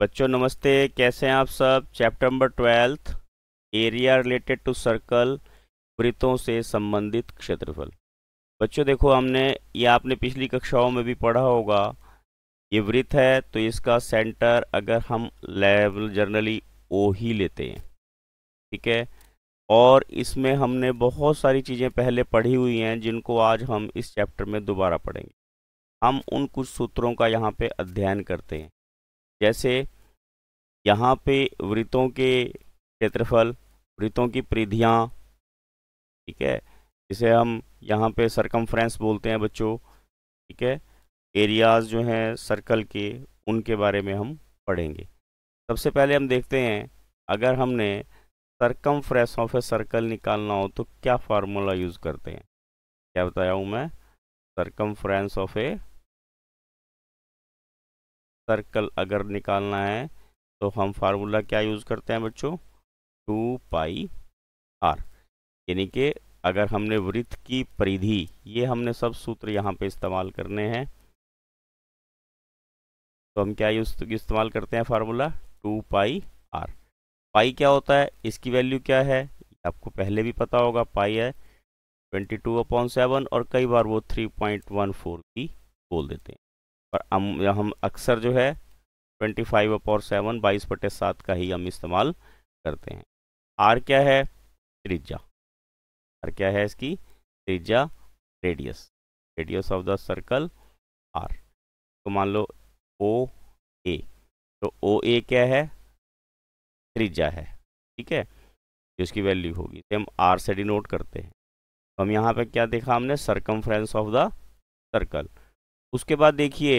बच्चों नमस्ते कैसे हैं आप सब chapter number twelfth area related to circle वृत्तों से संबंधित क्षेत्रफल बच्चों देखो हमने ये आपने पिछली कक्षाओं में भी पढ़ा होगा ये वृत्त है तो इसका सेंटर अगर हम लेवल जनरली ओ ही लेते हैं ठीक है और इसमें हमने बहुत सारी चीज़ें पहले पढ़ी हुई हैं जिनको आज हम इस चैप्टर में दोबारा पढ़ेंगे हम उन कुछ सूत्रों का यहाँ पर अध्ययन करते हैं जैसे यहाँ पे वृत्तों के क्षेत्रफल वृत्तों की परिधियाँ ठीक है जिसे हम यहाँ पे सरकमफ्रेंस बोलते हैं बच्चों ठीक है एरियाज़ जो हैं सर्कल के उनके बारे में हम पढ़ेंगे सबसे पहले हम देखते हैं अगर हमने circumference of a circle निकालना हो तो क्या फार्मूला यूज़ करते हैं क्या बताया हूँ मैं सरकम फ्रेंस ऑफ ए सर्कल अगर निकालना है तो हम फार्मूला क्या यूज़ करते हैं बच्चों टू पाई आर यानी कि अगर हमने वृत्त की परिधि ये हमने सब सूत्र यहाँ पे इस्तेमाल करने हैं तो हम क्या यूज इस्तेमाल करते हैं formula two pi R pi क्या होता है इसकी वैल्यू क्या है आपको पहले भी पता होगा पाई है ट्वेंटी टू अपॉन सेवन और कई बार वो थ्री पॉइंट वन फोर की बोल देते हैं और हम हम अक्सर जो है ट्वेंटी फाइव अपॉर सेवन बाईस पटे सात का ही हम इस्तेमाल करते हैं आर क्या है त्रिज्या आर क्या है इसकी त्रिज्या radius radius of the circle R तो मान लो ओ ए तो ओ ए क्या है त्रिज्या है ठीक है जिसकी वैल्यू होगी तो हम आर से डिनोट करते हैं तो हम यहाँ पे क्या देखा हमने सर्कम ऑफ द सर्कल उसके बाद देखिए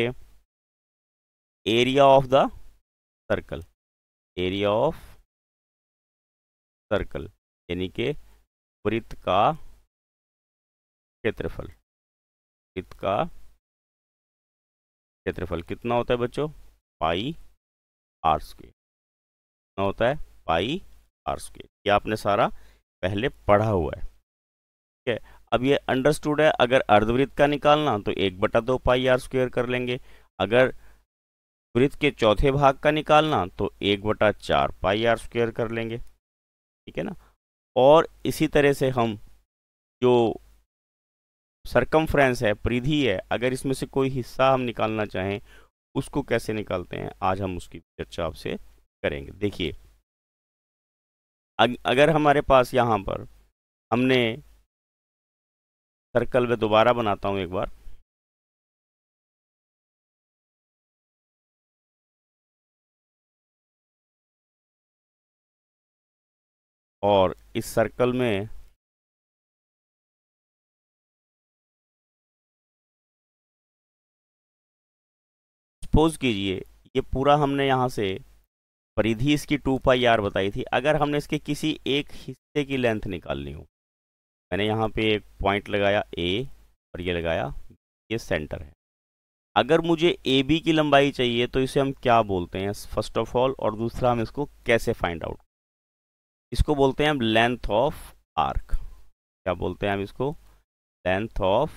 area of the circle area of circle यानी कि वृत्त का क्षेत्रफल वृत्त का क्षेत्रफल कितना होता है बच्चों पाई आर स्क्वेयर कितना होता है पाई आर स्क्वेयर ये आपने सारा पहले पढ़ा हुआ है ठीक है अब ये अंडरस्टूड है अगर अर्धवृत्त का निकालना तो एक बटा दो पाई आर स्क्वेयर कर लेंगे अगर वृत्त के चौथे भाग का निकालना तो एक बटा चार पाई आर स्क्वेयर कर लेंगे ठीक है ना और इसी तरह से हम जो सरकमफ्रेंस है परिधि है अगर इसमें से कोई हिस्सा हम निकालना चाहें उसको कैसे निकालते हैं आज हम उसकी चर्चा आपसे करेंगे देखिए अगर हमारे पास यहाँ पर हमने सर्कल में दोबारा बनाता हूँ एक बार और इस सर्कल में सपोज कीजिए ये पूरा हमने यहां से परिधि इसकी टू पाई आर बताई थी अगर हमने इसके किसी एक हिस्से की लेंथ निकालनी हो मैंने यहाँ पे एक पॉइंट लगाया ए और ये लगाया ये सेंटर है अगर मुझे ए बी की लंबाई चाहिए तो इसे हम क्या बोलते हैं फर्स्ट ऑफ ऑल और दूसरा हम इसको कैसे फाइंड आउट इसको बोलते हैं हम लेंथ ऑफ आर्क क्या बोलते हैं हम इसको लेंथ ऑफ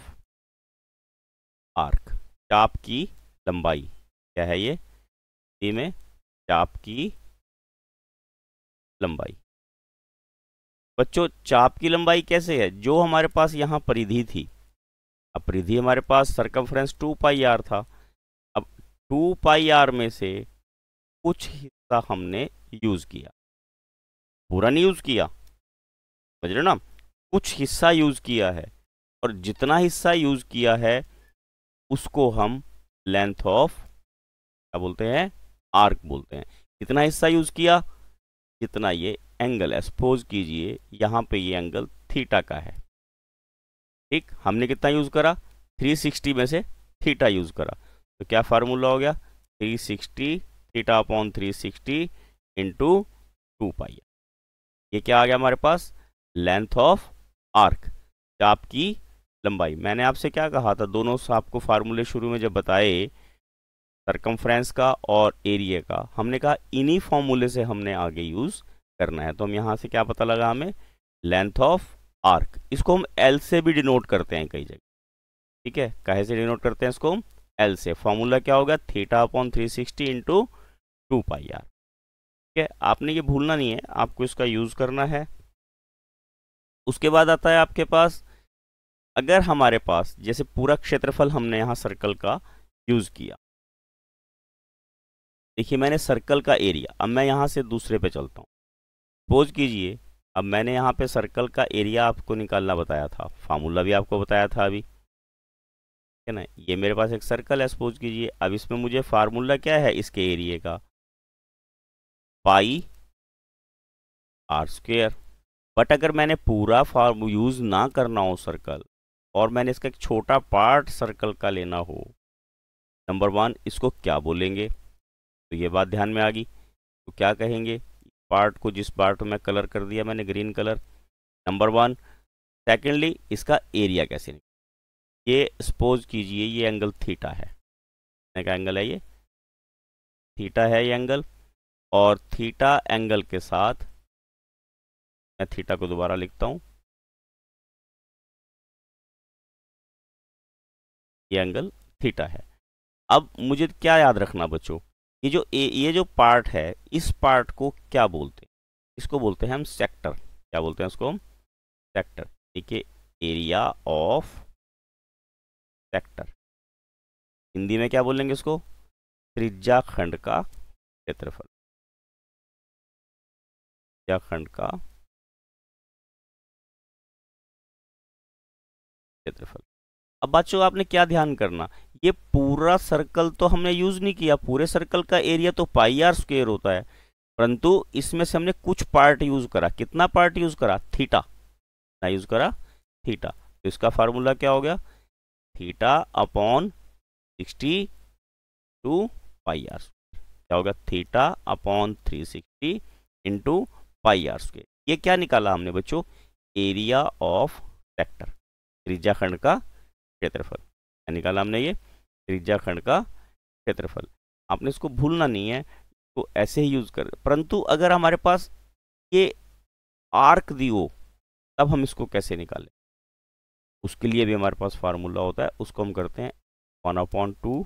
आर्क चाप की लंबाई क्या है ये में चाप की लंबाई बच्चों चाप की लंबाई कैसे है जो हमारे पास यहाँ परिधि थी अब परिधि हमारे पास सरकमफ्रेंस टू पाई आर था अब टू पाई आर में से कुछ हिस्सा हमने यूज़ किया पूरा नहीं यूज़ किया समझ रहे ना कुछ हिस्सा यूज़ किया है और जितना हिस्सा यूज़ किया है उसको हम लेंथ ऑफ क्या बोलते हैं आर्क बोलते हैं कितना हिस्सा यूज़ किया जितना ये एंगल है सपोज कीजिए यहाँ पे ये एंगल थीटा का है ठीक हमने कितना यूज़ करा 360 में से थीटा यूज़ करा तो क्या फार्मूला हो गया 360 theta upon three sixty into two ये क्या आ गया हमारे पास लेंथ ऑफ आर्क चाप की लंबाई मैंने आपसे क्या कहा था दोनों से आपको फार्मूले शुरू में जब बताए सरकमफ्रेंस का और एरिया का हमने कहा इन्हीं फार्मूले से हमने आगे यूज़ करना है तो हम यहाँ से क्या पता लगा हमें लेंथ ऑफ आर्क इसको हम एल से भी डिनोट करते हैं कई जगह ठीक है कहे से डिनोट करते हैं इसको हम एल से फॉर्मूला क्या होगा theta upon three sixty into two pi R ठीक है आपने ये भूलना नहीं है आपको इसका यूज़ करना है उसके बाद आता है आपके पास अगर हमारे पास जैसे पूरा क्षेत्रफल हमने यहाँ सर्कल का यूज़ किया देखिए मैंने सर्कल का एरिया अब मैं यहाँ से दूसरे पे चलता हूँ सपोज़ कीजिए अब मैंने यहाँ पे सर्कल का एरिया आपको निकालना बताया था फार्मूला भी आपको बताया था अभी ठीक है ना ये मेरे पास एक सर्कल है सपोज कीजिए अब इसमें मुझे फार्मूला क्या है इसके एरिए का पाई आर स्क्वेयर बट अगर मैंने पूरा फार्म यूज़ ना करना हो सर्कल और मैंने इसका एक छोटा पार्ट सर्कल का लेना हो नंबर वन इसको क्या बोलेंगे तो ये बात ध्यान में आ गई तो क्या कहेंगे पार्ट को जिस पार्ट में कलर कर दिया मैंने green colour number one secondly इसका एरिया कैसे निकल ये सपोज कीजिए ये एंगल थीटा है का एंगल है ये थीटा है ये एंगल और थीटा एंगल के साथ मैं थीटा को दोबारा लिखता हूँ ये एंगल थीटा है अब मुझे क्या याद रखना बच्चों ये जो ए, ये जो पार्ट है इस पार्ट को क्या बोलते हैं इसको बोलते हैं हम सेक्टर क्या बोलते हैं उसको हम सेक्टर देखिए एरिया ऑफ सेक्टर हिंदी में क्या बोलेंगे इसको त्रिज्या खंड का क्षेत्रफल खंड का क्षेत्रफल अब बच्चों आपने क्या ध्यान करना ये पूरा सर्कल तो हमने यूज़ नहीं किया पूरे सर्कल का एरिया तो पाई आर स्क्वेयर होता है परंतु इसमें से हमने कुछ पार्ट यूज़ करा कितना पार्ट यूज़ करा थीटा कितना यूज़ करा थीटा तो इसका फार्मूला क्या हो गया theta upon sixty two pi R क्या हो गया theta upon three sixty into pi R square ये क्या निकाला हमने बच्चों एरिया ऑफ सेक्टर त्रिज्याखंड का क्षेत्रफल निकाला हमने ये त्रिज्याखंड का क्षेत्रफल आपने इसको भूलना नहीं है इसको ऐसे ही यूज़ कर परंतु अगर हमारे पास ये आर्क दी हो तब हम इसको कैसे निकालें उसके लिए भी हमारे पास फार्मूला होता है उसको हम करते हैं one upon two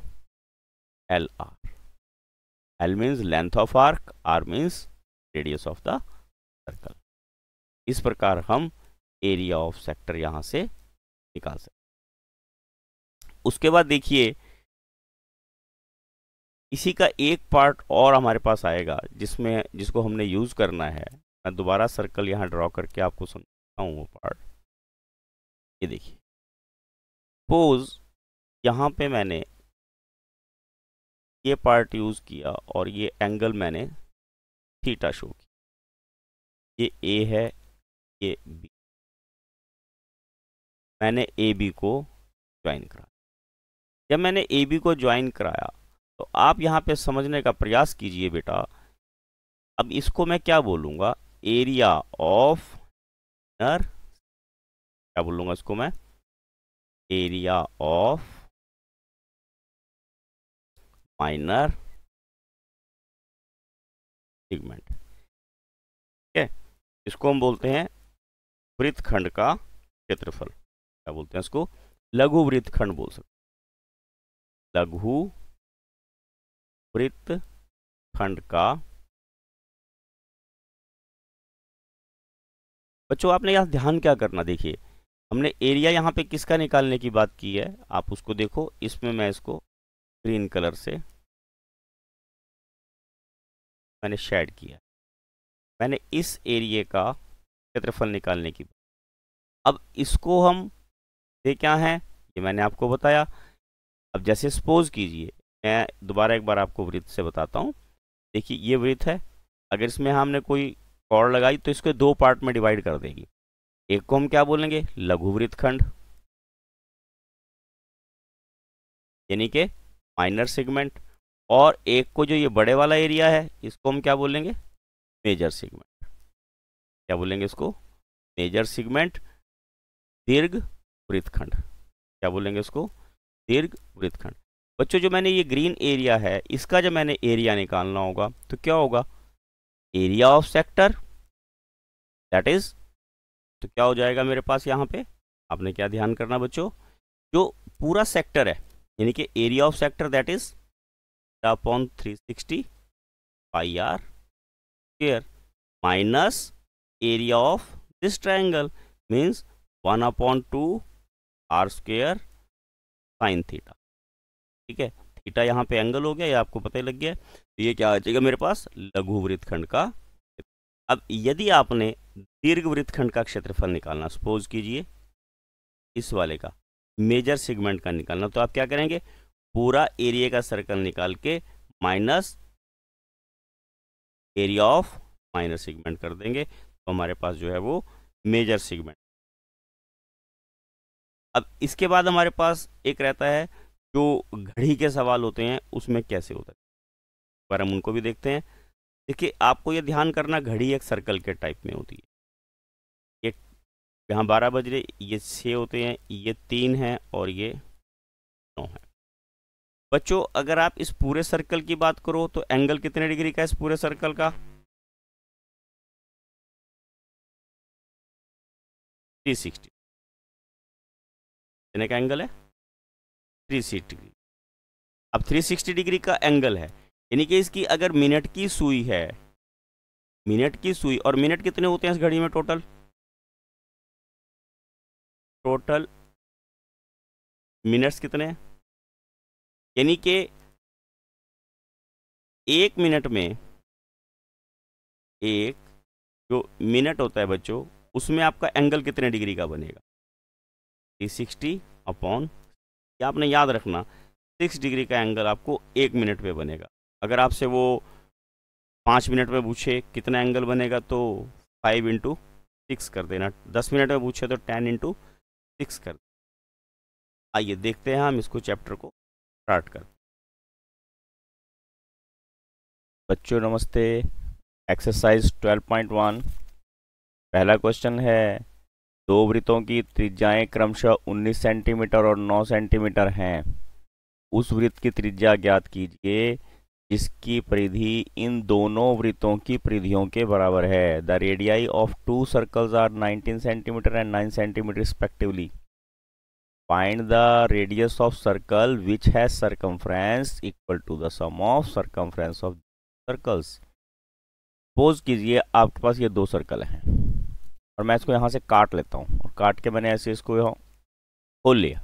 L R L means length of arc R means radius of the circle इस प्रकार हम एरिया ऑफ सेक्टर यहाँ से निकाल सकते उसके बाद देखिए इसी का एक पार्ट और हमारे पास आएगा जिसमें जिसको हमने यूज़ करना है मैं दोबारा सर्कल यहाँ ड्रॉ करके आपको समझाता हूँ वो पार्ट ये देखिए पोज यहाँ पे मैंने ये पार्ट यूज़ किया और ये एंगल मैंने थीटा शो किया ये ए है ये बी मैंने ए बी को ज्वाइन करा जब मैंने ए बी को ज्वाइन कराया तो आप यहाँ पे समझने का प्रयास कीजिए बेटा अब इसको मैं क्या बोलूँगा एरिया ऑफ इनर क्या बोलूँगा इसको मैं एरिया ऑफ माइनर सेगमेंट ठीक है इसको हम बोलते हैं वृत्तखंड का क्षेत्रफल क्या बोलते हैं इसको लघु वृत्तखंड बोल सकते लघु वृत्त खंड का बच्चों आपने यहां ध्यान क्या करना देखिए हमने एरिया यहां पे किसका निकालने की बात की है आप उसको देखो इसमें मैं इसको ग्रीन कलर से मैंने शेड किया मैंने इस एरिए का क्षेत्रफल निकालने की अब इसको हम ये क्या है ये मैंने आपको बताया अब जैसे सपोज कीजिए मैं दोबारा एक बार आपको वृत्त से बताता हूँ देखिए ये वृत्त है अगर इसमें हमने कोई कॉर्ड लगाई तो इसको दो पार्ट में डिवाइड कर देगी एक को हम क्या बोलेंगे लघु वृत्त खंड यानी कि माइनर सेगमेंट और एक को जो ये बड़े वाला एरिया है इसको हम क्या बोलेंगे मेजर सेगमेंट क्या बोलेंगे इसको मेजर सेगमेंट दीर्घ वृत्तखंड क्या बोलेंगे इसको दीर्घ वृत्तखंड बच्चों जो मैंने ये ग्रीन एरिया है इसका जब मैंने एरिया निकालना होगा तो क्या होगा area of sector that is तो क्या हो जाएगा मेरे पास यहाँ पे आपने क्या ध्यान करना बच्चों जो पूरा सेक्टर है यानी कि area of sector that is upon three sixty pi R square minus area of this triangle means one upon two R square sine theta ठीक है थीटा यहाँ पे एंगल हो गया ये आपको पता ही लग गया तो ये क्या आ जाएगा मेरे पास लघु वृत्तखंड का अब यदि आपने दीर्घ वृत्तखंड का क्षेत्रफल निकालना सपोज कीजिए इस वाले का मेजर सेगमेंट का निकालना तो आप क्या करेंगे पूरा एरिया का सर्कल निकाल के minus area of minor segment कर देंगे तो हमारे पास जो है वो मेजर सेगमेंट अब इसके बाद हमारे पास एक रहता है जो घड़ी के सवाल होते हैं उसमें कैसे होता है पर हम उनको भी देखते हैं देखिए आपको यह ध्यान करना घड़ी एक सर्कल के टाइप में होती है एक यहाँ बारह बज रहे ये छः होते हैं ये तीन है और ये नौ है बच्चों अगर आप इस पूरे सर्कल की बात करो तो एंगल कितने डिग्री का है इस पूरे सर्कल का थ्री सिक्सटी कितने का एंगल है 360 डिग्री अब 360 डिग्री का एंगल है यानी कि इसकी अगर मिनट की सुई है मिनट की सुई और मिनट कितने होते हैं इस घड़ी में टोटल टोटल मिनट्स कितने यानी कि एक मिनट में एक जो मिनट होता है बच्चों उसमें आपका एंगल कितने डिग्री का बनेगा थ्री सिक्सटी अपॉन या आपने याद रखना सिक्स डिग्री का एंगल आपको एक मिनट पे बनेगा अगर आपसे वो पाँच मिनट में पूछे कितना एंगल बनेगा तो फाइव इंटू सिक्स कर देना दस मिनट में पूछे तो टेन इंटू सिक्स कर दे आइए देखते हैं हम इसको चैप्टर को स्टार्ट कर बच्चों नमस्ते एक्सरसाइज 12.1 पहला क्वेश्चन है दो वृत्तों की त्रिज्याएं क्रमशः 19 सेंटीमीटर और 9 सेंटीमीटर हैं उस वृत्त की त्रिज्या ज्ञात कीजिए जिसकी परिधि इन दोनों वृत्तों की परिधियों के बराबर है the radii of two circles are 19 centimetre and 9 centimetre respectively find the radius of circle which has circumference equal to the sum of circumference of circles suppose कीजिए आपके पास ये दो सर्कल हैं और मैं इसको यहाँ से काट लेता हूँ और काट के मैंने ऐसे इसको यहाँ खोल लिया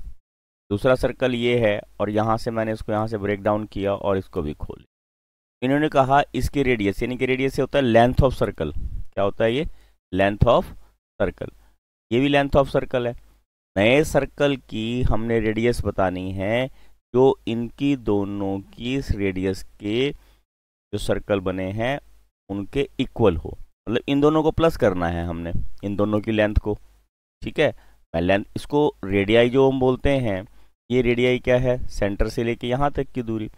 दूसरा सर्कल ये है और यहाँ से मैंने इसको यहाँ से ब्रेक डाउन किया और इसको भी खोल लिया इन्होंने कहा इसकी रेडियस यानी कि रेडियस से होता है लेंथ ऑफ सर्कल क्या होता है ये लेंथ ऑफ सर्कल ये भी लेंथ ऑफ सर्कल है नए सर्कल की हमने रेडियस बतानी है जो इनकी दोनों की रेडियस के जो सर्कल बने हैं उनके इक्वल हो मतलब इन दोनों को प्लस करना है हमने इन दोनों की लेंथ को ठीक है मैं लेंथ इसको रेडियाई जो हम बोलते हैं ये रेडियाई क्या है सेंटर से लेके यहाँ तक की दूरी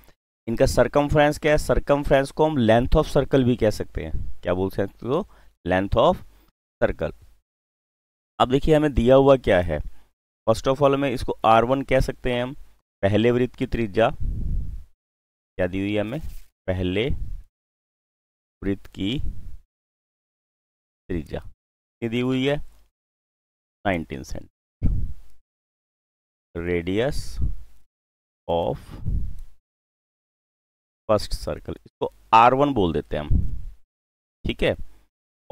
इनका सरकम क्या है सरकम को हम लेंथ ऑफ सर्कल भी कह सकते हैं क्या बोल सकते हो लेंथ ऑफ सर्कल अब देखिए हमें दिया हुआ क्या है फर्स्ट ऑफ ऑल हमें इसको आर वन कह सकते हैं हम पहले वृत्त की त्रिज्या क्या दी हुई है हमें पहले वृत्त की त्रिज्या कितनी दी हुई है 19 centimetre radius of first circle इसको आर वन बोल देते हैं हम ठीक है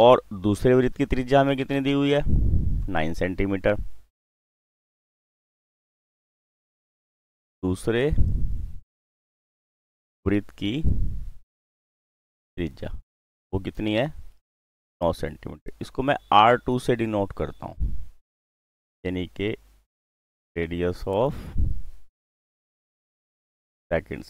और दूसरे वृत्त की त्रिज्या हमें कितनी दी हुई है 9 सेंटीमीटर दूसरे वृत्त की त्रिज्या वो कितनी है नौ सेंटीमीटर इसको मैं आर टू से डिनोट करता हूँ यानी कि रेडियस ऑफ सेकेंड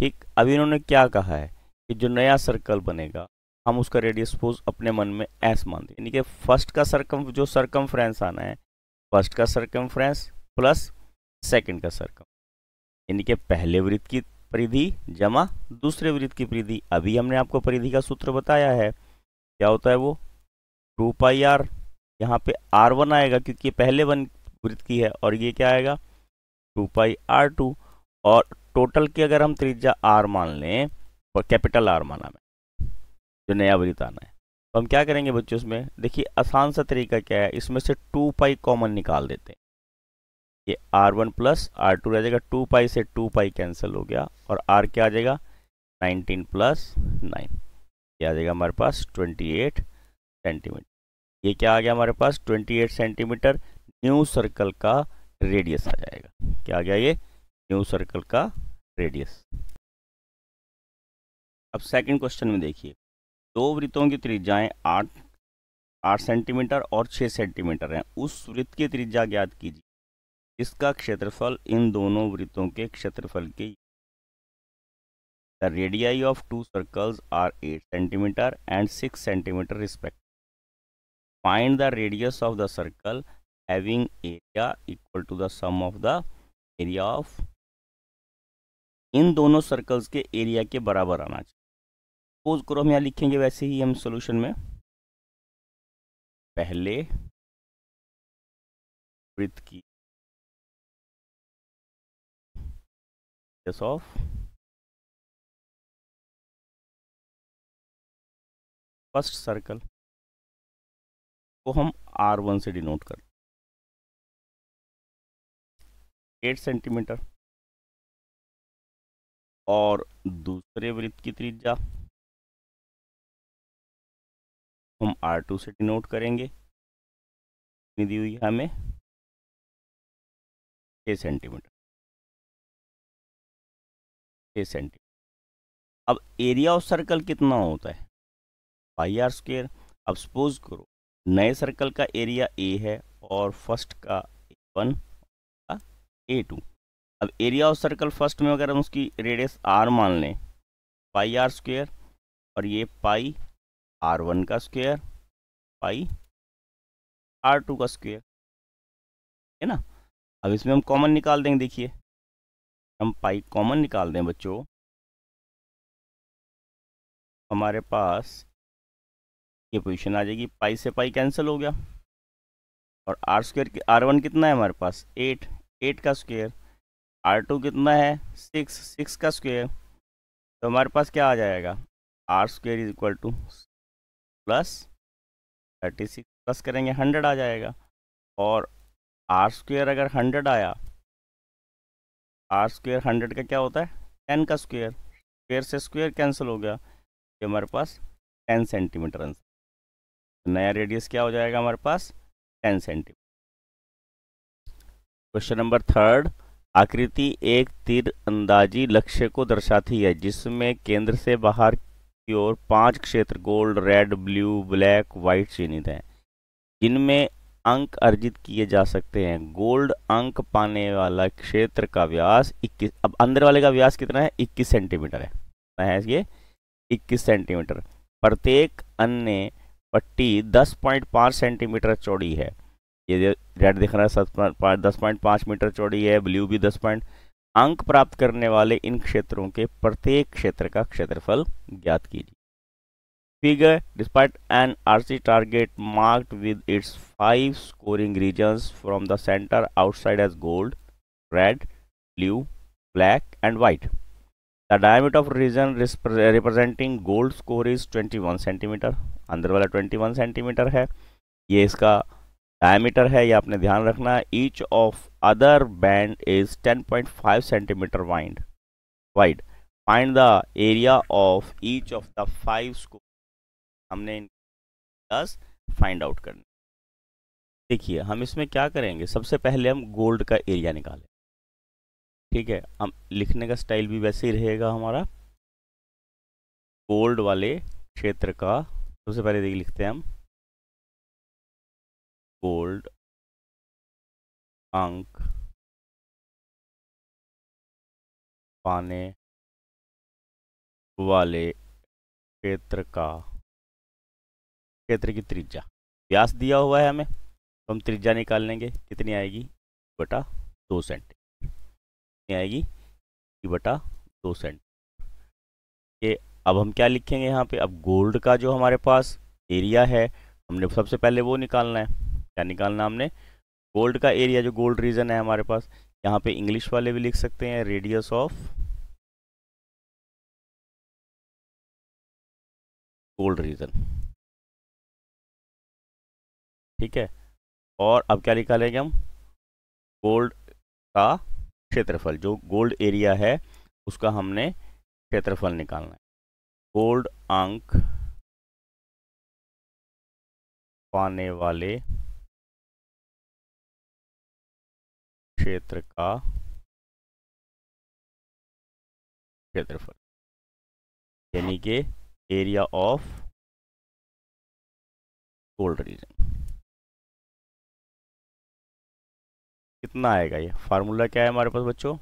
ठीक अभी इन्होंने क्या कहा है कि जो नया सर्कल बनेगा हम उसका रेडियस सपोज अपने मन में एस मान दें यानी कि फर्स्ट का सर्कम जो सर्कम आना है फर्स्ट का सर्कम प्लस सेकेंड का सर्कम यानी कि पहले वृत्त की परिधि जमा दूसरे वृत्त की परिधि अभी हमने आपको परिधि का सूत्र बताया है क्या होता है वो टू पाई आर यहाँ पे आर वन आएगा क्योंकि पहले वन वृत्त की है और ये क्या आएगा टू पाई आर टू और टोटल की अगर हम त्रिज्या आर मान लें और कैपिटल आर माना मैं जो नया वृत्त आना है तो हम क्या करेंगे बच्चों इसमें देखिए आसान सा तरीका क्या है इसमें से टू पाई कॉमन निकाल देते हैं ये R one plus R two रह जाएगा टू पाई से टू पाई कैंसिल हो गया और आर क्या आ जाएगा नाइनटीन प्लस नाइन ये आ जाएगा हमारे पास ट्वेंटी एट सेंटीमीटर ये क्या आ गया हमारे पास twenty eight centimetre new circle का रेडियस आ जाएगा क्या आ गया ये न्यू सर्कल का रेडियस अब सेकंड क्वेश्चन में देखिए दो वृत्तों की त्रिज्याएं आठ आठ सेंटीमीटर और छः सेंटीमीटर हैं उस वृत्त की त्रिज्या ज्ञात कीजिए इसका क्षेत्रफल इन दोनों वृत्तों के क्षेत्रफल के the radii of two circles are 8 centimetre and 6 centimetre respect find the radius of the circle having area equal to the sum of the area of इन दोनों सर्कल्स के एरिया के बराबर आना चाहिए सपोज करो हम यहाँ लिखेंगे वैसे ही हम सोल्यूशन में पहले वृत्त की off. फर्स्ट सर्कल को हम आर वन से डिनोट कर एट सेंटीमीटर और दूसरे वृत्त की त्रिज्या हम आर टू से डिनोट करेंगे दी हुई हमें छः सेंटीमीटर छः सेंटीमीटर अब एरिया ऑफ सर्कल कितना होता है पाई आर स्क्वेयर अब सपोज करो नए सर्कल का एरिया ए है और फर्स्ट का ए वन का ए टू अब एरिया ऑफ सर्कल फर्स्ट में अगर हम उसकी रेडियस आर मान लें पाई आर स्क्वेयर और ये पाई आर वन का स्क्वेयर पाई आर टू का स्क्वेयर है ना अब इसमें हम कॉमन निकाल देंगे देखिए हम पाई कॉमन निकाल दें बच्चों हमारे पास ये पोजीशन आ जाएगी पाई से पाई कैंसिल हो गया और आर स्क्वेयर की आर वन कितना है हमारे पास एट एट का स्क्वेयर आर टू कितना है सिक्स सिक्स का स्क्वेयर तो हमारे पास क्या आ जाएगा R square is equal to plus thirty six plus करेंगे हंड्रेड आ जाएगा और आर स्क्वेयर अगर हंड्रेड आया आर स्क्वेयर हंड्रेड का क्या होता है टेन का स्क्वेयर स्क्वेयर से स्क्वेयर कैंसिल हो गया ये हमारे पास टेन सेंटीमीटर आंसर नया रेडियस क्या हो जाएगा हमारे पास ten centimetre question number third आकृति एक तीर अंदाजी लक्ष्य को दर्शाती है जिसमें केंद्र से बाहर की ओर पांच क्षेत्र gold red blue black white चिन्हित हैं जिनमें अंक अर्जित किए जा सकते हैं गोल्ड अंक पाने वाला क्षेत्र का व्यास 21 अब अंदर वाले का व्यास कितना है 21 सेंटीमीटर है है ये 21 सेंटीमीटर प्रत्येक अन्य पट्टी 10.5 सेंटीमीटर चौड़ी है ये रेड दिख रहा है दस पॉइंट पाँच मीटर चौड़ी है ब्लू भी दस पॉइंट अंक प्राप्त करने वाले इन क्षेत्रों के प्रत्येक क्षेत्र का क्षेत्रफल ज्ञात कीजिए figure despite an RC target marked with its five scoring regions from the center outside as gold, red, blue, black and white. The diameter of region representing gold score is 21 cm. अंदर वाला 21 centimetre है ये इसका diameter है ये आपने ध्यान रखना each of other band is 10.5 centimetre wide wide find the area of each of the five score हमने क्लास फाइंड आउट करने देखिए हम इसमें क्या करेंगे सबसे पहले हम गोल्ड का एरिया निकालें ठीक है हम लिखने का स्टाइल भी वैसे ही रहेगा हमारा गोल्ड वाले क्षेत्र का सबसे पहले देखिए लिखते हैं हम गोल्ड अंक पाने वाले क्षेत्र का क्षेत्र की त्रिज्या व्यास दिया हुआ है हमें तो हम त्रिज्या निकाल लेंगे कितनी आएगी बटा दो सेंटीमीटर आएगी आएगी बटा दो सेंटीमीटर अब हम क्या लिखेंगे यहाँ पे अब गोल्ड का जो हमारे पास एरिया है हमने सबसे पहले वो निकालना है क्या निकालना हमने गोल्ड का एरिया जो गोल्ड रीजन है हमारे पास यहाँ पे इंग्लिश वाले भी लिख सकते हैं रेडियस ऑफ गोल्ड रीजन ठीक है और अब क्या निकालेंगे हम गोल्ड का क्षेत्रफल जो गोल्ड एरिया है उसका हमने क्षेत्रफल निकालना है गोल्ड अंक पाने वाले क्षेत्र का क्षेत्रफल यानी कि एरिया ऑफ गोल्ड रीजन कितना आएगा ये फार्मूला क्या है हमारे पास बच्चों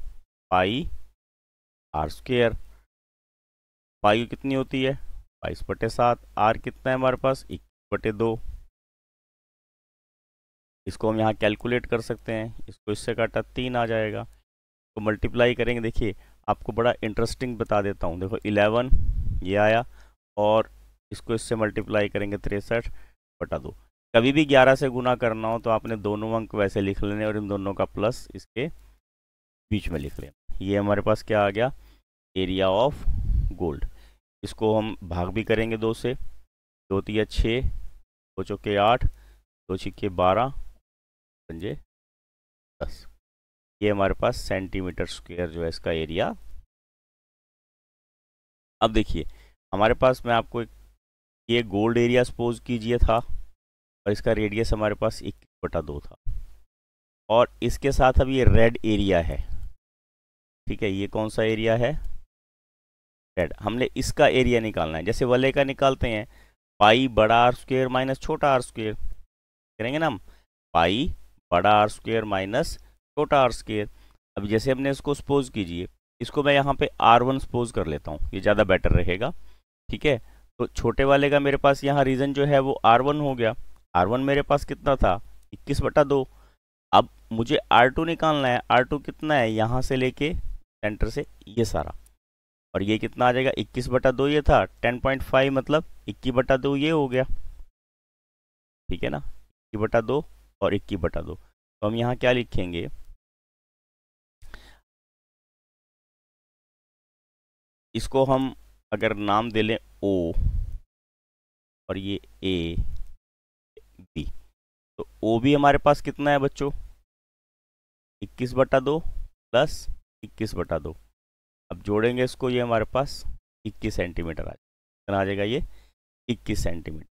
पाई आर स्क्र पाई कितनी होती है बाईस बटे सात आर कितना है हमारे पास इक्कीस बटे दो इसको हम यहाँ कैलकुलेट कर सकते हैं इसको इससे काटा तीन आ जाएगा तो मल्टीप्लाई करेंगे देखिए आपको बड़ा इंटरेस्टिंग बता देता हूँ देखो इलेवन ये आया और इसको इससे मल्टीप्लाई करेंगे तिरसठ बटा दो कभी भी ग्यारह से गुना करना हो तो आपने दोनों अंक वैसे लिख लेने और इन दोनों का प्लस इसके बीच में लिख लेना ये हमारे पास क्या आ गया एरिया ऑफ गोल्ड इसको हम भाग भी करेंगे दो से दो तीन छः दो चौके आठ दो छिक्के बारह पंजे दस ये हमारे पास सेंटीमीटर स्क्वायर जो है इसका एरिया अब देखिए हमारे पास मैं आपको एक ये गोल्ड एरिया सपोज कीजिए था और इसका रेडियस हमारे पास इक्कीस बटा दो था और इसके साथ अब ये रेड एरिया है ठीक है ये कौन सा एरिया है रेड हमने इसका एरिया निकालना है जैसे वले का निकालते हैं पाई बड़ा आर स्क्वेयर माइनस छोटा आर स्क्वेयर करेंगे ना हम पाई बड़ा आर स्क्वेयर माइनस छोटा आर स्क्वेयर अब जैसे हमने इसको सपोज कीजिए इसको मैं यहाँ पे आर वन सपोज कर लेता हूँ ये ज़्यादा बेटर रहेगा ठीक है तो छोटे वाले का मेरे पास यहाँ रीजन जो है वो आर वन हो गया आर वन मेरे पास कितना था इक्कीस बटा दो अब मुझे आर टू निकालना है आर टू कितना है यहाँ से लेके सेंटर से ये सारा और ये कितना आ जाएगा इक्कीस बटा दो ये था टेन पॉइंट फाइव मतलब इक्कीस बटा दो ये हो गया ठीक है ना इक्कीस बटा दो और इक्कीस बटा दो तो हम यहाँ क्या लिखेंगे इसको हम अगर नाम दे लें ओ और ये ए तो ओ बी हमारे पास कितना है बच्चों इक्कीस बटा दो प्लस इक्कीस बटा दो अब जोड़ेंगे इसको ये हमारे पास इक्कीस सेंटीमीटर आ जाएगा कितना आ जाएगा ये इक्कीस सेंटीमीटर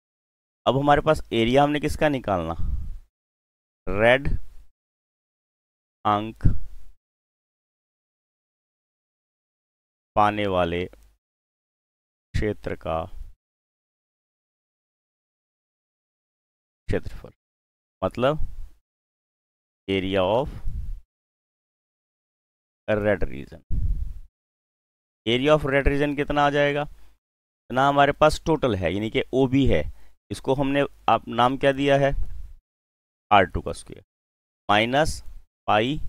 अब हमारे पास एरिया हमने किसका निकालना रेड अंक पाने वाले क्षेत्र का क्षेत्रफल मतलब area of red region area of red region कितना आ जाएगा इतना हमारे पास टोटल है यानी कि ओ बी है इसको हमने आप नाम क्या दिया है आर टू का square minus pi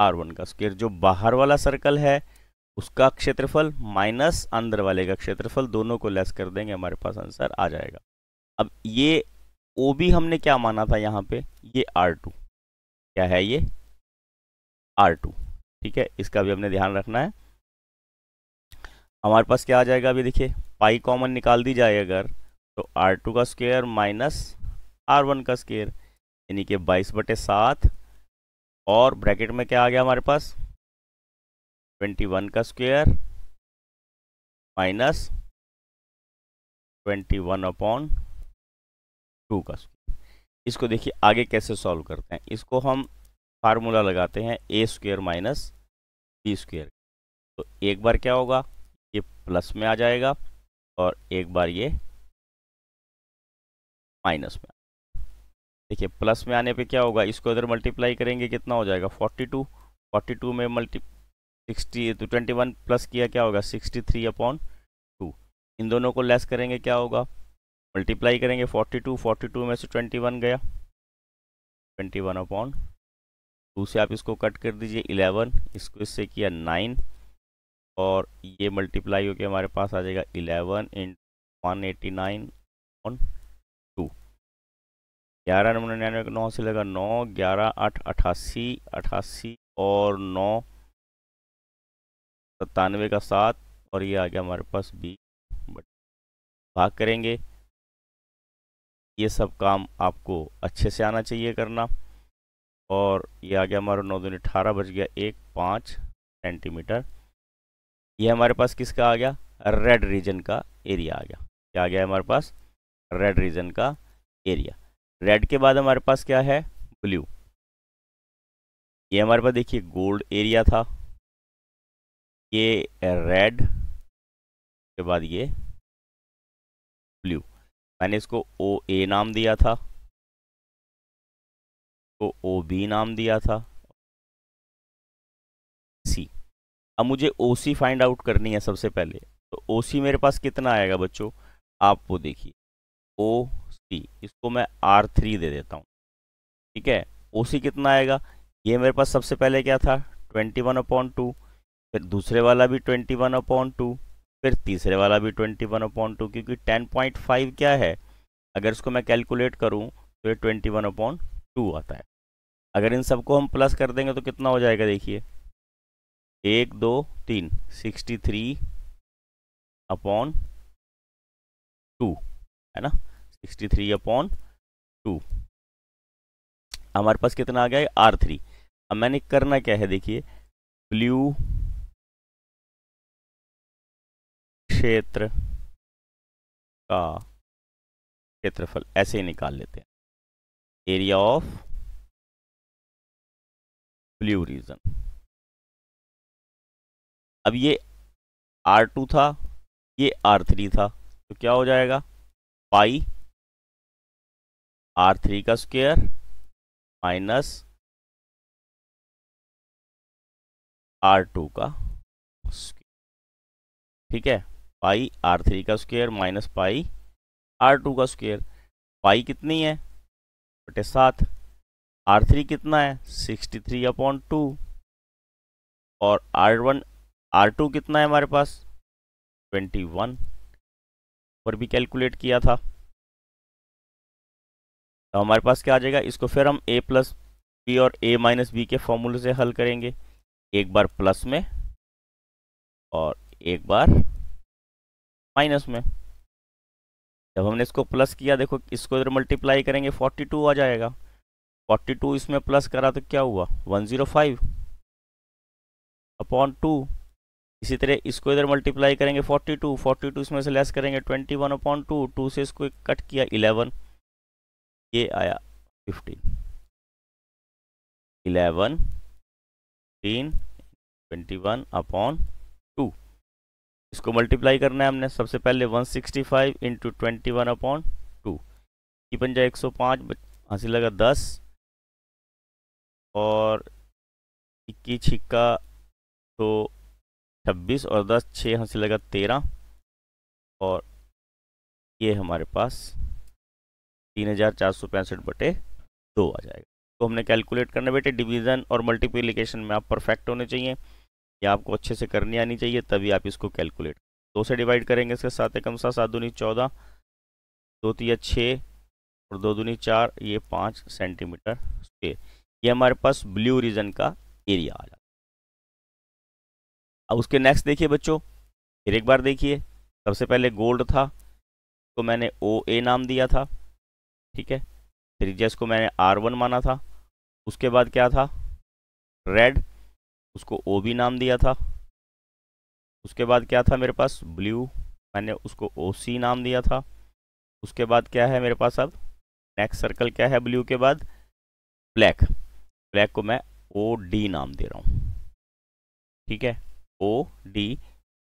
R one का स्क्वेयर जो बाहर वाला सर्कल है उसका क्षेत्रफल माइनस अंदर वाले का क्षेत्रफल दोनों को लेस कर देंगे हमारे पास आंसर आ जाएगा अब ये ओ बी हमने क्या माना था यहाँ पे ये आर टू क्या है ये आर टू ठीक है इसका भी हमने ध्यान रखना है हमारे पास क्या आ जाएगा अभी देखिए पाई कॉमन निकाल दी जाए अगर तो आर टू का स्क्वेयर माइनस आर वन का स्क्वेयर यानी कि बाईस बटे सात और ब्रैकेट में क्या आ गया हमारे पास ट्वेंटी वन का square minus twenty one upon two का इसको देखिए आगे कैसे सॉल्व करते हैं इसको हम फार्मूला लगाते हैं a square minus b square तो एक बार क्या होगा ये प्लस में आ जाएगा और एक बार ये माइनस में देखिए प्लस में आने पे क्या होगा इसको इधर मल्टीप्लाई करेंगे कितना हो जाएगा 42 42 में मल्टी सिक्सटी तो ट्वेंटी प्लस किया क्या होगा 63 अपॉन टू इन दोनों को लेस करेंगे क्या होगा मल्टीप्लाई करेंगे 42 42 में से 21 गया 21 वन अपॉन टू से आप इसको कट कर दीजिए 11 इसको इससे किया 9 और ये मल्टीप्लाई होके हमारे पास आ जाएगा 11 in one eighty nine on two ग्यारह नंबर निन्यानवे नौ से लगा नौ ग्यारह आठ अठासी अठासी और नौ सत्तानवे का सात और ये आ गया हमारे पास बीस भाग करेंगे ये सब काम आपको अच्छे से आना चाहिए करना और ये आ गया हमारा नौ दूनी अठारह बज गया एक पाँच सेंटीमीटर ये हमारे पास किसका आ गया रेड रीजन का एरिया आ गया क्या आ गया हमारे पास रेड रीजन का एरिया रेड के बाद हमारे पास क्या है ब्लू ये हमारे पास देखिए गोल्ड एरिया था ये रेड के बाद ये ब्लू मैंने इसको ओ ए नाम दिया था तो ओ बी नाम दिया था सी अब मुझे ओ सी फाइंड आउट करनी है सबसे पहले तो ओ सी मेरे पास कितना आएगा बच्चों आप वो देखिए ओ सी इसको मैं आर थ्री दे देता हूँ ठीक है ओ सी कितना आएगा ये मेरे पास सबसे पहले क्या था ट्वेंटी वन अपॉइंट टू फिर दूसरे वाला भी ट्वेंटी वन अपॉइंट टू फिर तीसरे वाला भी ट्वेंटी वन अपॉन टू क्योंकि टेन पॉइंट फाइव क्या है अगर इसको मैं कैलकुलेट करूँ तो ये ट्वेंटी वन अपॉन टू आता है अगर इन सबको हम प्लस कर देंगे तो कितना हो जाएगा देखिए एक दो तीन सिक्सटी थ्री अपॉन टू है ना सिक्सटी थ्री अपॉन टू हमारे पास कितना आ गया है आर थ्री अब मैंने करना क्या है देखिए ब्लू क्षेत्र का क्षेत्रफल ऐसे ही निकाल लेते हैं एरिया ऑफ ब्लू रीजन अब ये आर टू था ये आर थ्री था तो क्या हो जाएगा पाई आर थ्री का स्क्वेयर माइनस आर टू का स्क्वेयर ठीक है पाई आर थ्री का square minus pi are two का स्क्वेयर पाई कितनी है बटे सात आर थ्री कितना है सिक्सटी थ्री अपॉन टू और आर वन आर टू कितना है हमारे पास ट्वेंटी वन पर भी कैलकुलेट किया था तो हमारे पास क्या आ जाएगा इसको फिर हम ए प्लस बी और ए माइनस बी के फॉर्मूले से हल करेंगे एक बार प्लस में और एक बार माइनस में जब हमने इसको प्लस किया देखो इसको इधर मल्टीप्लाई करेंगे 42 आ जाएगा 42 इसमें प्लस करा तो क्या हुआ 105 अपॉन टू इसी तरह इसको इधर मल्टीप्लाई करेंगे 42 42 इसमें से लेस करेंगे 21 वन अपॉन टू टू से इसको कट किया 11 ये आया 15 11 15 21 अपॉन टू इसको मल्टीप्लाई करना है हमने सबसे पहले 165 sixty five into twenty one upon two की पंजा एक सौ पाँच हंसी लगा दस और इक्कीस छिक्का तो छब्बीस और दस छः हंसी लगा तेरह और ये हमारे पास तीन हज़ार चार सौ पैंसठ बटे दो आ जाएगा तो हमने कैलकुलेट करना बेटे डिवीज़न और मल्टीप्लिकेशन में आप परफेक्ट होने चाहिए ये आपको अच्छे से करनी आनी चाहिए तभी आप इसको कैलकुलेट दो से डिवाइड करेंगे इसके साथ एकम सा सात दूनी चौदह दो तीन छः और दो दूनी चार ये पाँच सेंटीमीटर स्क्वेयर ये हमारे पास ब्लू रीजन का एरिया आ जाता अब उसके नेक्स्ट देखिए बच्चों फिर एक बार देखिए सबसे पहले गोल्ड था तो मैंने ओ ए नाम दिया था ठीक है फिर जिसको मैंने आर वन माना था उसके बाद क्या था रेड उसको ओ बी नाम दिया था उसके बाद क्या था मेरे पास ब्लू मैंने उसको ओ सी नाम दिया था उसके बाद क्या है मेरे पास अब नेक्स्ट सर्कल क्या है ब्लू के बाद ब्लैक ब्लैक को मैं ओ डी नाम दे रहा हूँ ठीक है ओ डी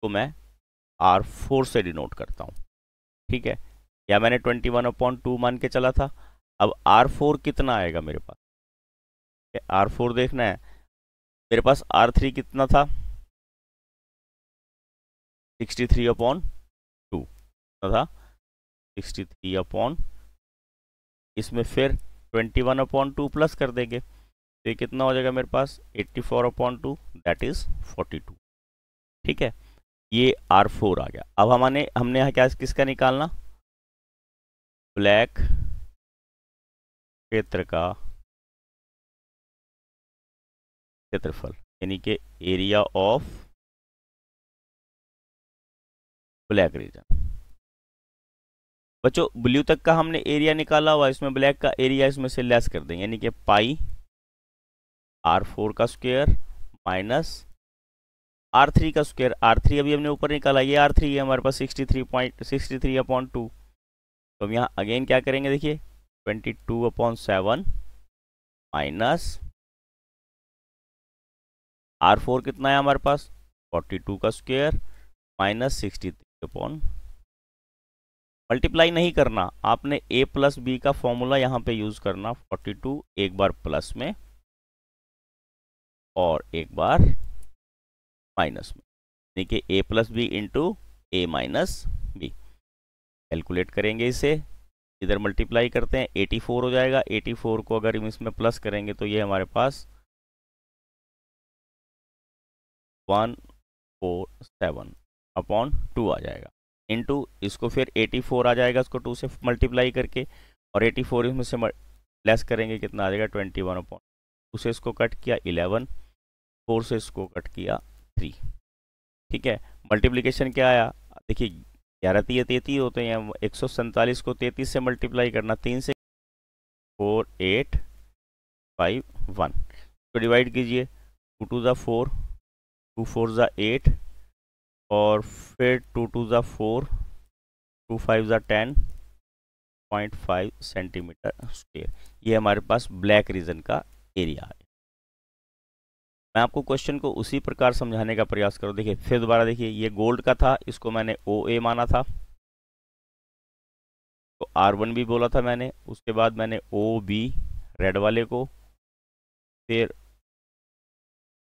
को मैं आर फोर से डिनोट करता हूँ ठीक है या मैंने ट्वेंटी वन पॉइंट टू मान के चला था अब आर फोर कितना आएगा मेरे पास आर फोर देखना है मेरे पास आर थ्री कितना था सिक्सटी थ्री अपॉन टू था सिक्सटी थ्री अपॉन इसमें फिर twenty one upon two plus कर देंगे तो ये कितना हो जाएगा मेरे पास eighty four upon two that is forty two ठीक है ये आर फोर आ गया अब हमारे हमने यहाँ क्या किसका निकालना ब्लैक क्षेत्र का क्षेत्रफल यानी कि एरिया ऑफ ब्लैक रीजन बच्चों ब्लू तक का हमने एरिया निकाला हुआ इसमें ब्लैक का एरिया इसमें से लेस कर दें यानी कि पाई आर फोर का स्क्वायर माइनस आर थ्री का स्क्वायर आर थ्री अभी हमने ऊपर निकाला ये आर थ्री है हमारे पास sixty three point sixty three upon two तो हम यहाँ अगेन क्या करेंगे देखिए twenty two upon seven minus r four कितना है हमारे पास फोर्टी टू का square minus sixty three upon multiply नहीं करना आपने ए प्लस बी का फॉर्मूला यहाँ पे यूज़ करना फोर्टी टू एक बार प्लस में और एक बार माइनस में यानी कि a plus b into a minus b calculate करेंगे इसे इधर मल्टीप्लाई करते हैं 84 हो जाएगा 84 को अगर हम इसमें प्लस करेंगे तो ये हमारे पास one four seven upon two आ जाएगा टू इसको फिर एटी फोर आ जाएगा इसको टू से मल्टीप्लाई करके और एटी फोर इसमें से लेस करेंगे कितना आ जाएगा ट्वेंटी वन अपॉन टू से इसको कट किया इलेवन फोर से इसको कट किया थ्री ठीक है मल्टीप्लीकेशन क्या आया देखिए ग्यारह तीय तैतीस होते हैं एक सौ सैंतालीस को तैतीस से मल्टीप्लाई करना तीन से फोर एट फाइव वन तो डिवाइड कीजिए two two the four two four ज़ा एट और फिर टू टू ज़ा फोर टू फाइव ज़ा ten point five centimetre square ये हमारे पास ब्लैक रीजन का एरिया है मैं आपको क्वेश्चन को उसी प्रकार समझाने का प्रयास करूँ देखिए फिर दोबारा देखिए ये गोल्ड का था इसको मैंने ओ ए माना था तो आर वन भी बोला था मैंने उसके बाद मैंने ओ बी रेड वाले को फिर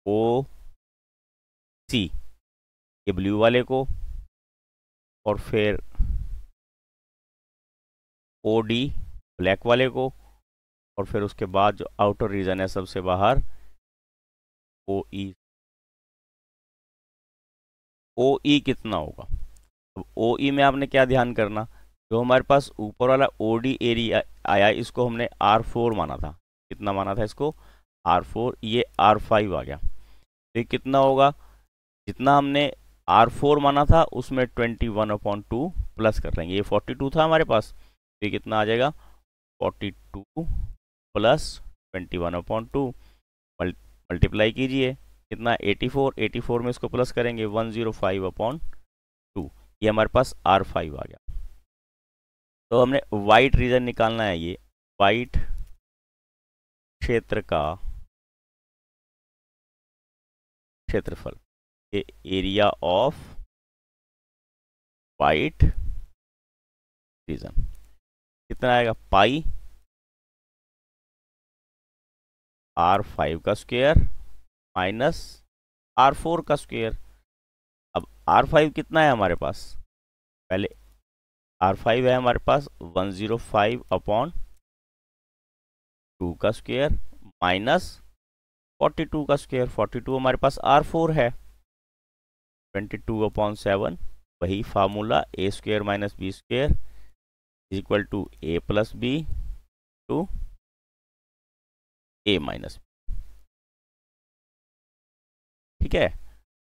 ओ सी ये ब्लू वाले को और फिर ओ डी ब्लैक वाले को और फिर उसके बाद जो आउटर रीजन है सबसे बाहर ओ ई ओ ई कितना होगा अब ओ ई e में आपने क्या ध्यान करना जो हमारे पास ऊपर वाला ओ डी एरिया आया इसको हमने आर फोर माना था कितना माना था इसको आर फोर ये आर फाइव आ गया तो कितना होगा जितना हमने आर फोर माना था उसमें twenty one upon two plus कर लेंगे ये फोर्टी टू था हमारे पास ये कितना आ जाएगा forty two plus twenty one upon two multiply कीजिए कितना एटी फोर एटी फोर में इसको प्लस करेंगे one zero five upon two ये हमारे पास आर फाइव आ गया तो हमने वाइट रीजन निकालना है ये वाइट क्षेत्र का क्षेत्रफल एरिया ऑफ वाइट रीजन कितना आएगा पाई आर फाइव का स्क्वेयर माइनस आर फोर का स्क्वेयर अब आर फाइव कितना है हमारे पास पहले आर फाइव है हमारे पास one zero five upon two का स्क्वेयर माइनस फोर्टी टू का स्क्वेयर फोर्टी टू हमारे पास आर फोर है ट्वेंटी टू अपॉन सेवन वही formula a square minus b square is equal to a plus b two a minus ठीक है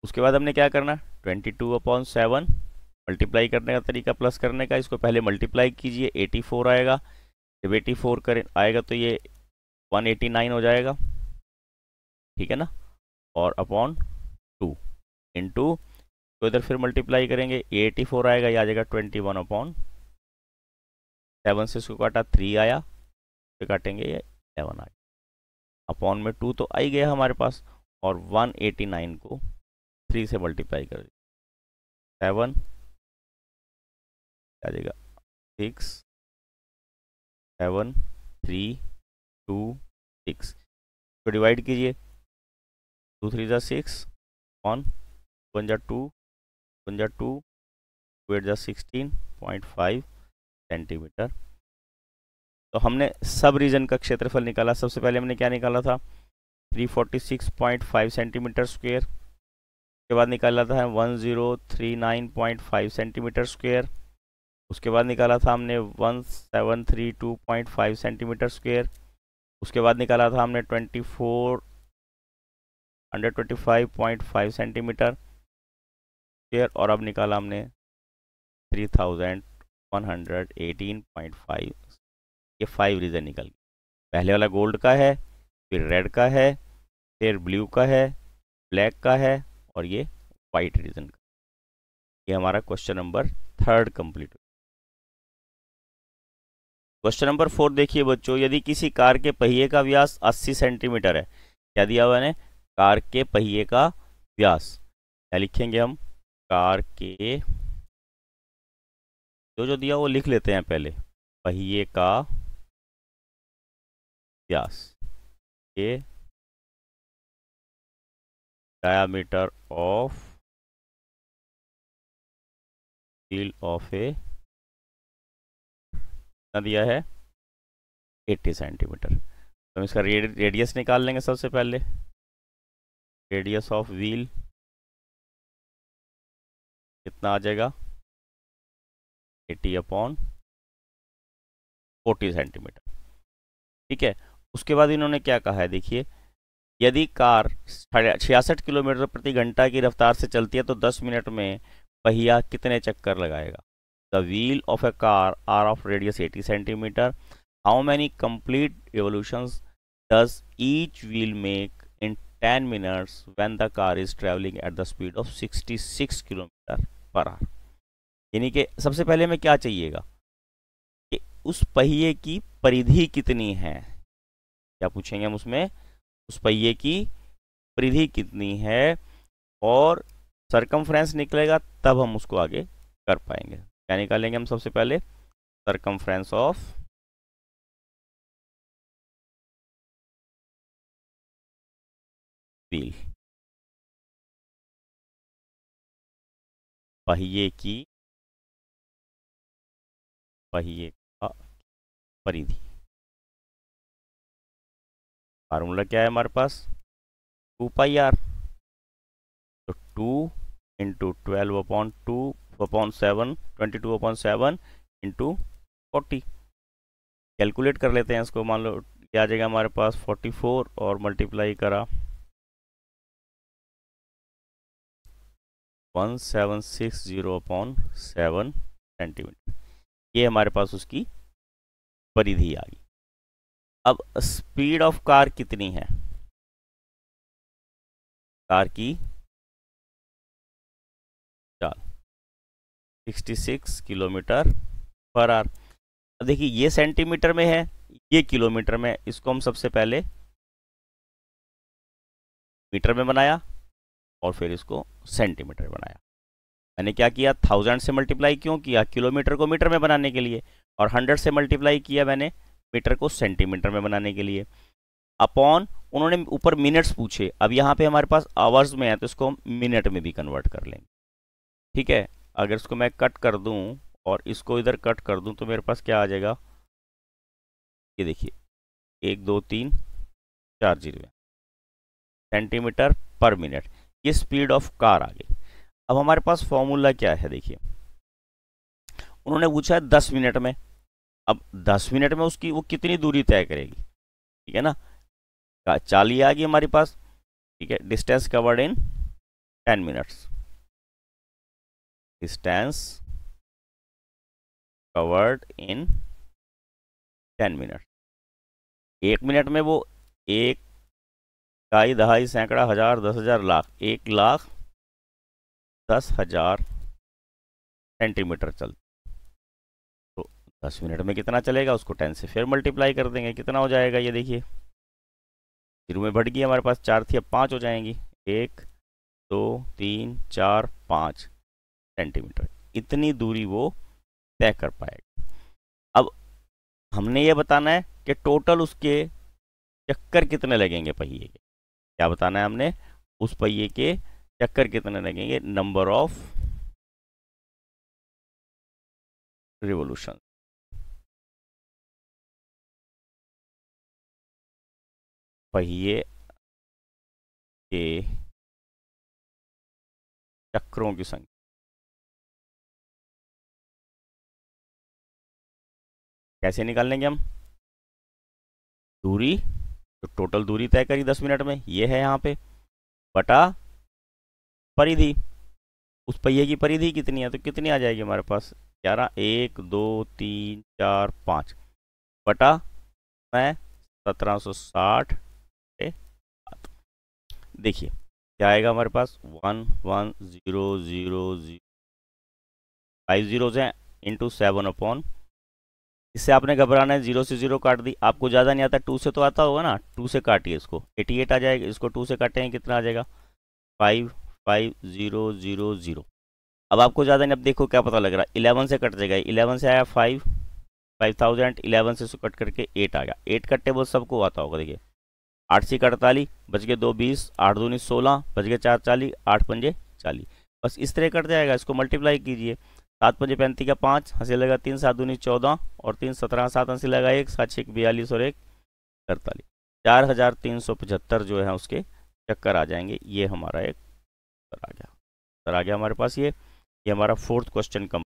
उसके बाद हमने क्या करना twenty two upon seven multiply करने का तरीका प्लस करने का इसको पहले मल्टीप्लाई कीजिए एटी फोर आएगा जब एटी फोर करें आएगा तो ये वन एटी नाइन हो जाएगा ठीक है ना और अपॉन टू इंटू तो इधर फिर मल्टीप्लाई करेंगे 84 आएगा ये आ जाएगा 21 वन अपॉन सेवन से इसको काटा थ्री आया फिर काटेंगे ये एलेवन आ गया अपॉन में टू तो आ ही गया हमारे पास और 189 को थ्री से मल्टीप्लाई कर दिया सेवन आ जाएगा six seven three two six तो डिवाइड कीजिए टू थ्री जो six on one two one two two eight जा सिक्सटीन पॉइंट फाइव सेंटीमीटर तो हमने सब रीजन का क्षेत्रफल निकाला सबसे पहले हमने क्या निकाला था 346.5 सेंटीमीटर स्क्वायर उसके बाद निकाला था 1039.5 सेंटीमीटर स्क्वायर उसके बाद निकाला था हमने 1732.5 सेंटीमीटर स्क्वायर उसके बाद निकाला था हमने 24 125.5 सेंटीमीटर शेयर और अब निकाला हमने three thousand one hundred eighteen point five ये फाइव रीज़न निकल पहले वाला गोल्ड का है फिर रेड का है फिर ब्लू का है ब्लैक का है और ये वाइट रीज़न का ये हमारा क्वेश्चन नंबर थर्ड कंप्लीट हो क्वेश्चन नंबर फोर देखिए बच्चों यदि किसी कार के पहिए का व्यास 80 सेंटीमीटर है क्या दिया हुआ है कार के पहिए का व्यास क्या लिखेंगे हम प्रकार के जो जो दिया वो लिख लेते हैं पहले पहिए का व्यास के diameter of wheel of a दिया है 80 सेंटीमीटर तो हम इसका रेडियस निकाल लेंगे सबसे पहले रेडियस ऑफ व्हील कितना आ जाएगा 80 अपॉन 40 सेंटीमीटर ठीक है उसके बाद इन्होंने क्या कहा है देखिए यदि कार छियासठ किलोमीटर प्रति घंटा की रफ्तार से चलती है तो 10 मिनट में पहिया कितने चक्कर लगाएगा the wheel of a car are of radius 80 centimetre how many complete evolution does each wheel make in 10 minutes when the car is travelling at the speed of 66 kilometre per hour यानी कि सबसे पहले हमें क्या चाहिएगा कि उस पहिए की परिधि कितनी है क्या पूछेंगे हम उसमें उस पहिए की परिधि कितनी है और सरकमफ्रेंस निकलेगा तब हम उसको आगे कर पाएंगे क्या निकालेंगे हम सबसे पहले सरकमफ्रेंस ऑफ व्हील पहिए की पहिए का परिधि फार्मूला क्या है हमारे पास टू पाई आर तो two into twelve upon two upon seven twenty two upon seven into forty calculate कर लेते हैं इसको मान लो आ जाएगा हमारे पास फोर्टी फोर और मल्टीप्लाई करा upon seven six zero upon seven centimetre ये हमारे पास उसकी परिधि आ गई अब स्पीड ऑफ कार कितनी है कार की चाल 66 किलोमीटर पर आर देखिए ये सेंटीमीटर में है ये किलोमीटर में इसको हम सबसे पहले मीटर में बनाया और फिर इसको सेंटीमीटर बनाया मैंने क्या किया थाउजेंड से मल्टीप्लाई क्यों किया किलोमीटर को मीटर में बनाने के लिए और हंड्रेड से मल्टीप्लाई किया मैंने मीटर को सेंटीमीटर में बनाने के लिए अपॉन उन्होंने ऊपर मिनट्स पूछे अब यहाँ पे हमारे पास आवर्स में है तो इसको हम मिनट में भी कन्वर्ट कर लेंगे ठीक है अगर इसको मैं कट कर दूँ और इसको इधर कट कर दूँ तो मेरे पास क्या आ जाएगा ये देखिए एक दो तीन चार जीरो सेंटीमीटर पर मिनट कि स्पीड ऑफ कार आ गई अब हमारे पास फॉर्मूला क्या है देखिए उन्होंने पूछा है दस मिनट में अब दस मिनट में उसकी वो कितनी दूरी तय करेगी ठीक है ना चाली आ गई हमारे पास ठीक है distance covered in ten minutes distance covered in ten minute एक मिनट में वो एक ढाई दहाई सैकड़ा हजार दस हजार लाख एक लाख दस हजार सेंटीमीटर चलती तो दस मिनट में कितना चलेगा उसको टेन से फिर मल्टीप्लाई कर देंगे कितना हो जाएगा ये देखिए शुरू में बढ़ गई हमारे पास चार थी अब पाँच हो जाएंगी एक दो तीन चार पाँच सेंटीमीटर इतनी दूरी वो तय कर पाएगा अब हमने ये बताना है कि टोटल उसके चक्कर कितने लगेंगे पहिए के क्या बताना है हमने उस पहिए के चक्कर कितने लगेंगे नंबर ऑफ रिवोल्यूशन पहिए के चक्रों की संख्या कैसे निकाल लेंगे हम दूरी तो टोटल दूरी तय करी दस मिनट में ये है यहाँ पे बटा परिधि उस पहिए की परिधि कितनी है तो कितनी आ जाएगी हमारे पास ग्यारह एक दो तीन चार पाँच बटा मैं सत्रह सौ साठ देखिए क्या आएगा हमारे पास one one zero zero zero five zeros हैं इंटू सेवन अपॉन इससे आपने घबराना है जीरो से जीरो काट दी आपको ज़्यादा नहीं आता टू से तो आता होगा ना टू से काटिए इसको एटी एट आ जाएगा इसको टू से काटेंगे कितना आ जाएगा five five zero zero zero अब आपको ज़्यादा नहीं अब देखो क्या पता लग रहा है इलेवन से कट जाएगा इलेवन से आया फाइव फाइव थाउजेंड इलेवन से कट करके एट आ गया एट का टेबल सबको आता होगा देखिए आठ सी अड़तालीस बच गए दो बीस आठ दूनी सोलह बच गए चार चालीस आठ पंजे चालीस बस इस तरह कट जाएगा इसको मल्टीप्लाई कीजिए सात पंजे पैंतीस का पाँच हंसी लगा तीन सात उन्नीस चौदह और तीन सत्रह सात हंसी लगा एक सात छः बयालीस और एक अड़तालीस चार हज़ार तीन सौ पचहत्तर जो है उसके चक्कर आ जाएंगे ये हमारा एक उत्तर आ गया उत्तर आ गया हमारे पास ये ये हमारा फोर्थ क्वेश्चन कम